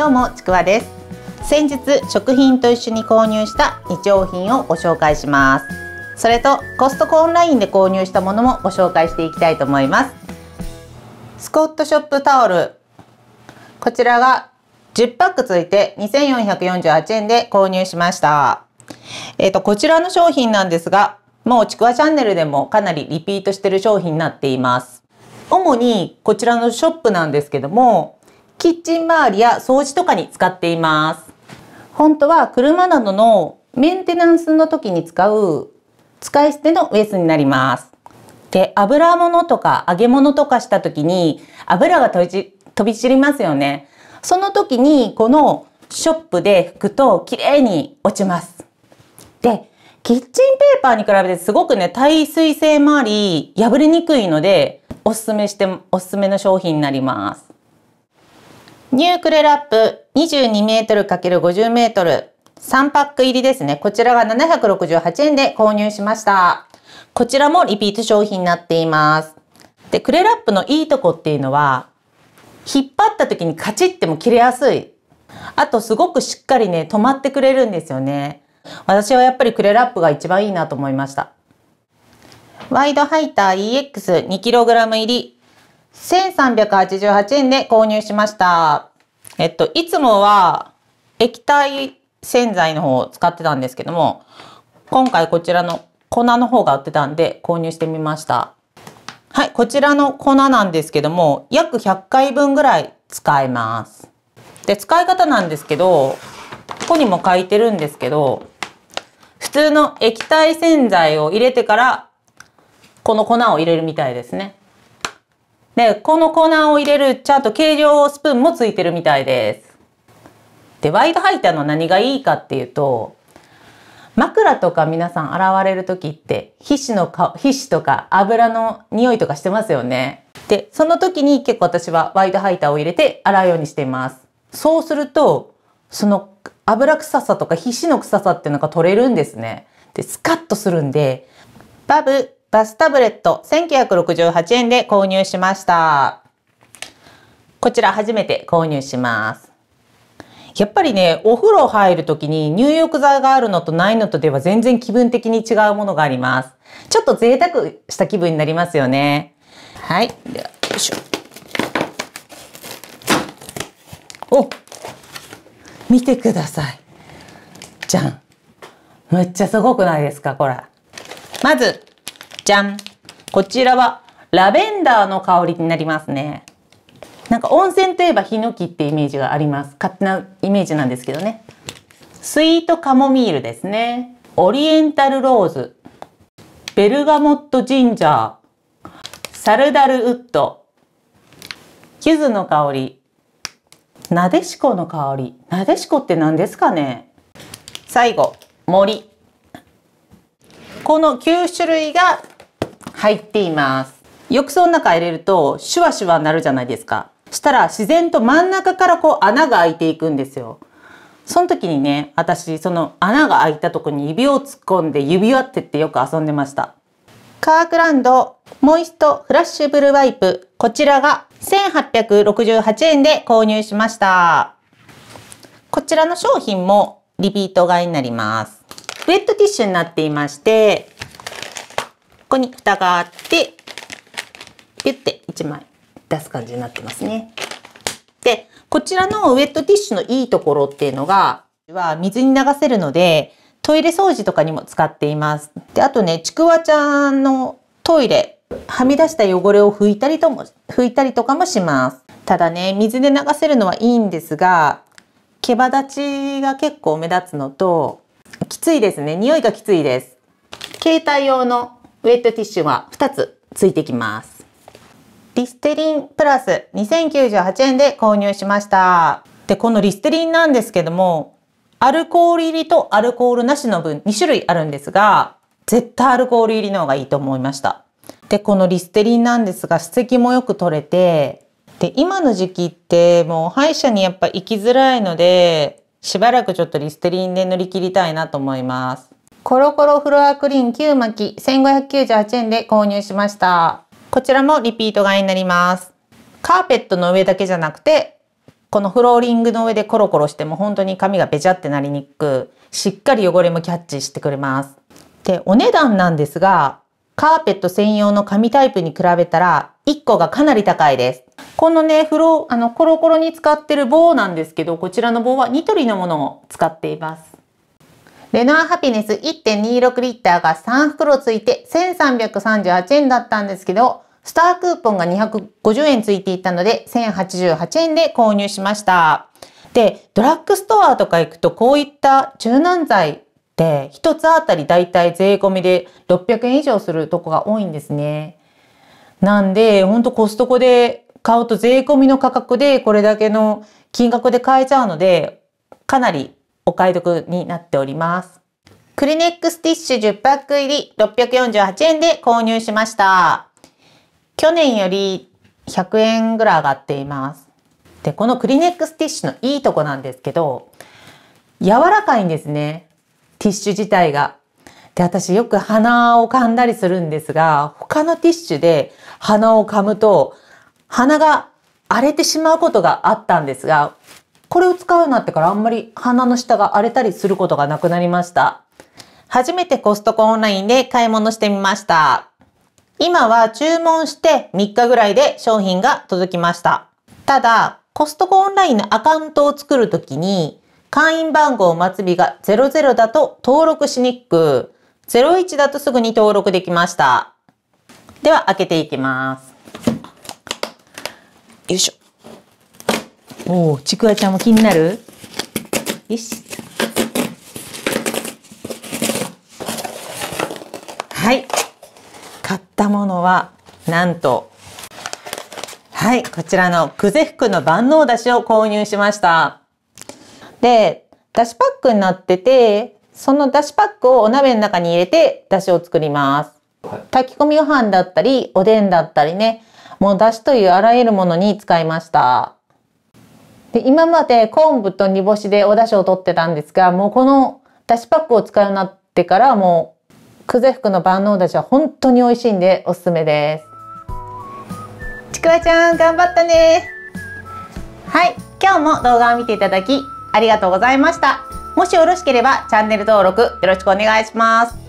どうもちくわです先日食品と一緒に購入した日用品をご紹介しますそれとコストコオンラインで購入したものもご紹介していきたいと思いますスコットショップタオルこちらが10パックついて2448円で購入しましたえっ、ー、とこちらの商品なんですがもうちくわチャンネルでもかなりリピートしてる商品になっています主にこちらのショップなんですけどもキッチン周りや掃除とかに使っています。本当は車などのメンテナンスの時に使う使い捨てのウエスになります。で、油物とか揚げ物とかした時に油が飛び散りますよね。その時にこのショップで拭くと綺麗に落ちます。で、キッチンペーパーに比べてすごくね、耐水性もあり、破れにくいので、おすすめして、おすすめの商品になります。ニュークレラップ2 2ル× 5 0ル3パック入りですね。こちらが768円で購入しました。こちらもリピート商品になっています。で、クレラップのいいとこっていうのは、引っ張った時にカチッても切れやすい。あとすごくしっかりね、止まってくれるんですよね。私はやっぱりクレラップが一番いいなと思いました。ワイドハイター EX2kg 入り1388円で購入しました。えっと、いつもは液体洗剤の方を使ってたんですけども、今回こちらの粉の方が売ってたんで購入してみました。はい、こちらの粉なんですけども、約100回分ぐらい使えます。で、使い方なんですけど、ここにも書いてるんですけど、普通の液体洗剤を入れてから、この粉を入れるみたいですね。で、この粉を入れるちゃんと計量スプーンもついてるみたいです。で、ワイドハイターの何がいいかっていうと、枕とか皆さん洗われる時って皮脂の皮脂とか油の匂いとかしてますよね。で、その時に結構私はワイドハイターを入れて洗うようにしています。そうすると、その油臭さとか皮脂の臭さっていうのが取れるんですね。で、スカッとするんで、バブバスタブレット1968円で購入しました。こちら初めて購入します。やっぱりね、お風呂入るときに入浴剤があるのとないのとでは全然気分的に違うものがあります。ちょっと贅沢した気分になりますよね。はい。よいしょ。お見てください。じゃん。むっちゃすごくないですか、これ。まず、じゃんこちらはラベンダーの香りになりますね。なんか温泉といえばヒノキってイメージがあります。勝手なイメージなんですけどね。スイートカモミールですね。オリエンタルローズ。ベルガモットジンジャー。サルダルウッド。キュズの香り。なでしこの香り。なでしこって何ですかね最後、森。この9種類が入っています。浴槽の中入れるとシュワシュワなるじゃないですか。したら自然と真ん中からこう穴が開いていくんですよ。その時にね、私その穴が開いたとこに指を突っ込んで指輪ってってよく遊んでました。カークランドモイストフラッシュブルワイプ。こちらが1868円で購入しました。こちらの商品もリピート買いになります。ウェットティッシュになっていまして、ここに蓋があって、ピュッて1枚出す感じになってますね。で、こちらのウェットティッシュのいいところっていうのが、は水に流せるので、トイレ掃除とかにも使っています。で、あとね、ちくわちゃんのトイレ、はみ出した汚れを拭いたりとも、拭いたりとかもします。ただね、水で流せるのはいいんですが、毛羽立ちが結構目立つのと、きついですね。匂いがきついです。携帯用のウェットティッシュが2つついてきます。リステリンプラス2098円で購入しました。で、このリステリンなんですけども、アルコール入りとアルコールなしの分2種類あるんですが、絶対アルコール入りの方がいいと思いました。で、このリステリンなんですが、歯石もよく取れて、で、今の時期ってもう歯医者にやっぱ行きづらいので、しばらくちょっとリステリンで塗り切りたいなと思います。コロコロフロアクリーン9巻1598円で購入しました。こちらもリピート買いになります。カーペットの上だけじゃなくて、このフローリングの上でコロコロしても本当に髪がべちゃってなりにくく、しっかり汚れもキャッチしてくれます。で、お値段なんですが、カーペット専用の紙タイプに比べたら1個がかなり高いです。このね、フロー、あの、コロコロに使ってる棒なんですけど、こちらの棒はニトリのものを使っています。レノアハピネス1.26リッターが3袋ついて1338円だったんですけど、スタークーポンが250円ついていたので1088円で購入しました。で、ドラッグストアとか行くとこういった柔軟剤って1つあたりだいたい税込みで600円以上するとこが多いんですね。なんで、ほんとコストコで買うと税込みの価格でこれだけの金額で買えちゃうので、かなりお買い得になっております。クリネックスティッシュ10パック入り648円で購入しました。去年より100円ぐらい上がっています。で、このクリネックスティッシュのいいとこなんですけど、柔らかいんですね。ティッシュ自体が。で、私よく鼻を噛んだりするんですが、他のティッシュで鼻を噛むと、鼻が荒れてしまうことがあったんですが、これを使うようになってからあんまり鼻の下が荒れたりすることがなくなりました。初めてコストコオンラインで買い物してみました。今は注文して3日ぐらいで商品が届きました。ただ、コストコオンラインのアカウントを作るときに、会員番号末尾が00だと登録しにくく、01だとすぐに登録できました。では、開けていきます。よいしょ。おお、ちくわちゃんも気になるよし。はい。買ったものは、なんと、はい、こちらの久世福の万能だしを購入しました。で、だしパックになってて、そのだしパックをお鍋の中に入れて、だしを作ります。炊き込みご飯だったり、おでんだったりね、もうだしというあらゆるものに使いました。で今まで昆布と煮干しでお出汁を取ってたんですがもうこのだしパックを使うようになってからもう久世福の万能だしは本当に美味しいんでおすすめですちくわちゃん頑張ったねはい今日も動画を見ていただきありがとうございましたもしよろしければチャンネル登録よろしくお願いします